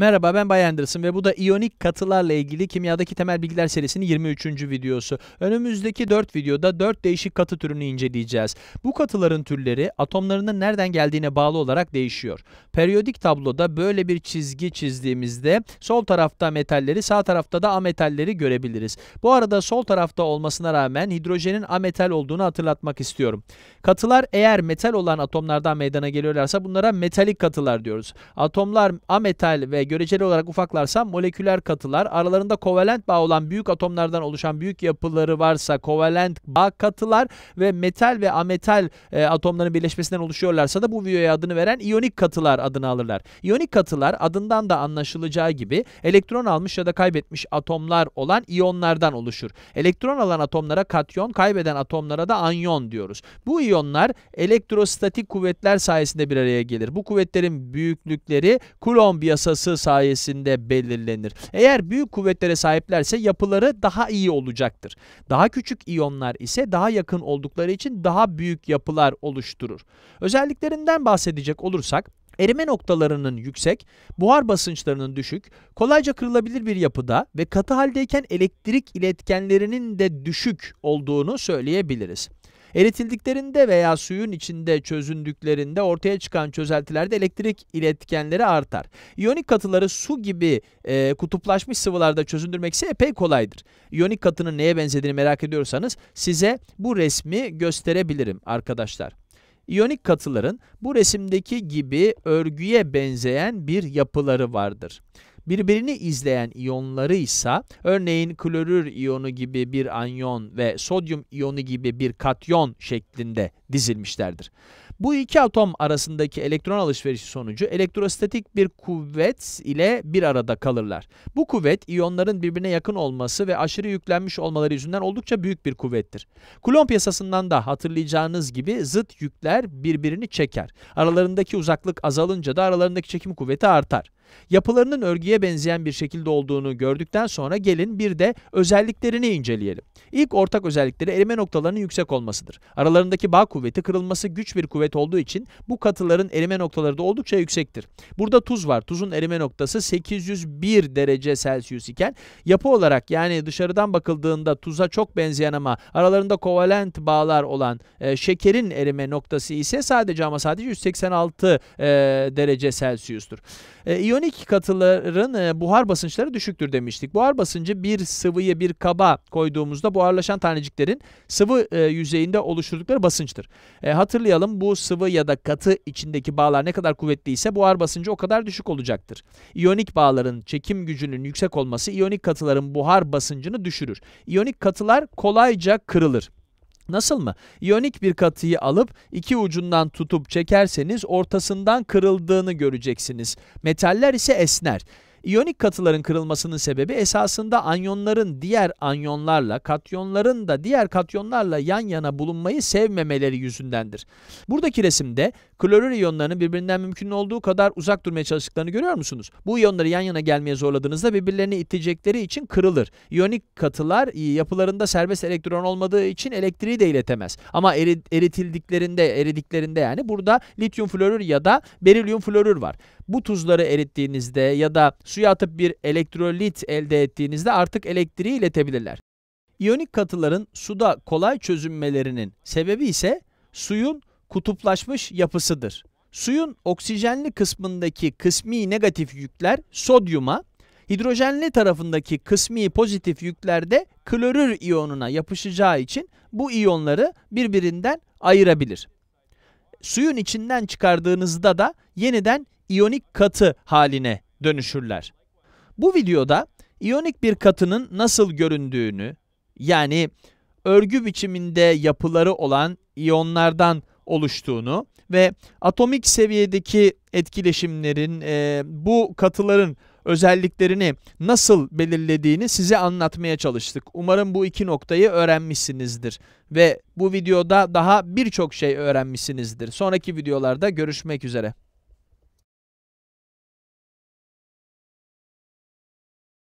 Merhaba ben Bay Anderson ve bu da iyonik katılarla ilgili kimyadaki temel bilgiler serisinin 23. videosu. Önümüzdeki 4 videoda 4 değişik katı türünü inceleyeceğiz. Bu katıların türleri atomlarının nereden geldiğine bağlı olarak değişiyor. Periyodik tabloda böyle bir çizgi çizdiğimizde sol tarafta metalleri sağ tarafta da ametalleri görebiliriz. Bu arada sol tarafta olmasına rağmen hidrojenin ametal olduğunu hatırlatmak istiyorum. Katılar eğer metal olan atomlardan meydana geliyorlarsa bunlara metalik katılar diyoruz. Atomlar ametal ve göreceli olarak ufaklarsa moleküler katılar, aralarında kovalent bağ olan büyük atomlardan oluşan büyük yapıları varsa kovalent bağ katılar ve metal ve ametal e, atomların birleşmesinden oluşuyorlarsa da bu videoya adını veren iyonik katılar adını alırlar. İyonik katılar adından da anlaşılacağı gibi elektron almış ya da kaybetmiş atomlar olan iyonlardan oluşur. Elektron alan atomlara katyon, kaybeden atomlara da anyon diyoruz. Bu iyonlar elektrostatik kuvvetler sayesinde bir araya gelir. Bu kuvvetlerin büyüklükleri Coulomb yasası yapısı sayesinde belirlenir. Eğer büyük kuvvetlere sahiplerse yapıları daha iyi olacaktır. Daha küçük iyonlar ise daha yakın oldukları için daha büyük yapılar oluşturur. Özelliklerinden bahsedecek olursak erime noktalarının yüksek, buhar basınçlarının düşük, kolayca kırılabilir bir yapıda ve katı haldeyken elektrik iletkenlerinin de düşük olduğunu söyleyebiliriz. Eritildiklerinde veya suyun içinde çözündüklerinde ortaya çıkan çözeltilerde elektrik iletkenleri artar. İyonik katıları su gibi e, kutuplaşmış sıvılarda çözündürmek ise epey kolaydır. İyonik katının neye benzediğini merak ediyorsanız size bu resmi gösterebilirim arkadaşlar. İyonik katıların bu resimdeki gibi örgüye benzeyen bir yapıları vardır. Birbirini izleyen iyonları ise örneğin klorür iyonu gibi bir anyon ve sodyum iyonu gibi bir katyon şeklinde dizilmişlerdir. Bu iki atom arasındaki elektron alışverişi sonucu elektrostatik bir kuvvet ile bir arada kalırlar. Bu kuvvet iyonların birbirine yakın olması ve aşırı yüklenmiş olmaları yüzünden oldukça büyük bir kuvvettir. Coulomb yasasından da hatırlayacağınız gibi zıt yükler birbirini çeker. Aralarındaki uzaklık azalınca da aralarındaki çekim kuvveti artar. Yapılarının örgüye benzeyen bir şekilde olduğunu gördükten sonra gelin bir de özelliklerini inceleyelim. İlk ortak özellikleri erime noktalarının yüksek olmasıdır. Aralarındaki bağ kuvveti kırılması güç bir kuvvet olduğu için bu katıların erime noktaları da oldukça yüksektir. Burada tuz var. Tuzun erime noktası 801 derece Celsius iken yapı olarak yani dışarıdan bakıldığında tuza çok benzeyen ama aralarında kovalent bağlar olan e, şekerin erime noktası ise sadece ama sadece 186 e, derece Celsius'tur. E, iyon İyonik katıların e, buhar basınçları düşüktür demiştik. Buhar basıncı bir sıvıyı bir kaba koyduğumuzda buharlaşan taneciklerin sıvı e, yüzeyinde oluşturdukları basınçtır. E, hatırlayalım bu sıvı ya da katı içindeki bağlar ne kadar kuvvetliyse buhar basıncı o kadar düşük olacaktır. İyonik bağların çekim gücünün yüksek olması iyonik katıların buhar basıncını düşürür. İyonik katılar kolayca kırılır. Nasıl mı? Yönik bir katıyı alıp iki ucundan tutup çekerseniz ortasından kırıldığını göreceksiniz. Metaller ise esner. İyonik katıların kırılmasının sebebi esasında anyonların diğer anyonlarla, katyonların da diğer katyonlarla yan yana bulunmayı sevmemeleri yüzündendir. Buradaki resimde klorür iyonlarının birbirinden mümkün olduğu kadar uzak durmaya çalıştıklarını görüyor musunuz? Bu iyonları yan yana gelmeye zorladığınızda birbirlerini itecekleri için kırılır. İyonik katılar yapılarında serbest elektron olmadığı için elektriği de iletemez. Ama eritildiklerinde, eridiklerinde yani burada lityum florür ya da berilyum florür var bu tuzları erittiğinizde ya da suya atıp bir elektrolit elde ettiğinizde artık elektriği iletebilirler. İyonik katıların suda kolay çözünmelerinin sebebi ise suyun kutuplaşmış yapısıdır. Suyun oksijenli kısmındaki kısmi negatif yükler sodyuma, hidrojenli tarafındaki kısmi pozitif yüklerde klorür iyonuna yapışacağı için bu iyonları birbirinden ayırabilir. Suyun içinden çıkardığınızda da yeniden iyonik katı haline dönüşürler. Bu videoda iyonik bir katının nasıl göründüğünü yani örgü biçiminde yapıları olan iyonlardan oluştuğunu ve atomik seviyedeki etkileşimlerin e, bu katıların özelliklerini nasıl belirlediğini size anlatmaya çalıştık. Umarım bu iki noktayı öğrenmişsinizdir ve bu videoda daha birçok şey öğrenmişsinizdir. Sonraki videolarda görüşmek üzere.